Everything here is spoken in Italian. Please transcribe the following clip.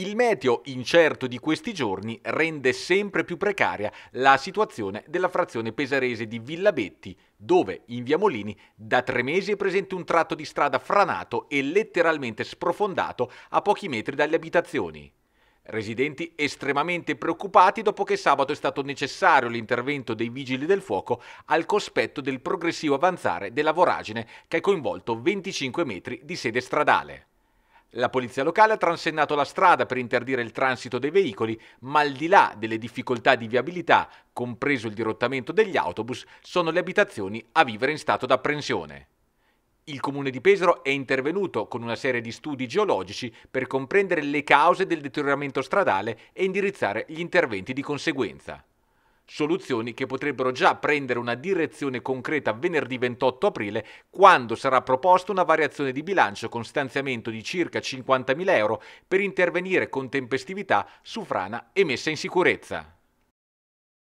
Il meteo incerto di questi giorni rende sempre più precaria la situazione della frazione pesarese di Villabetti, dove in via Molini da tre mesi è presente un tratto di strada franato e letteralmente sprofondato a pochi metri dalle abitazioni. Residenti estremamente preoccupati dopo che sabato è stato necessario l'intervento dei vigili del fuoco al cospetto del progressivo avanzare della voragine che ha coinvolto 25 metri di sede stradale. La polizia locale ha transennato la strada per interdire il transito dei veicoli, ma al di là delle difficoltà di viabilità, compreso il dirottamento degli autobus, sono le abitazioni a vivere in stato d'apprensione. Il comune di Pesaro è intervenuto con una serie di studi geologici per comprendere le cause del deterioramento stradale e indirizzare gli interventi di conseguenza soluzioni che potrebbero già prendere una direzione concreta venerdì 28 aprile quando sarà proposta una variazione di bilancio con stanziamento di circa 50.000 euro per intervenire con tempestività su frana e messa in sicurezza.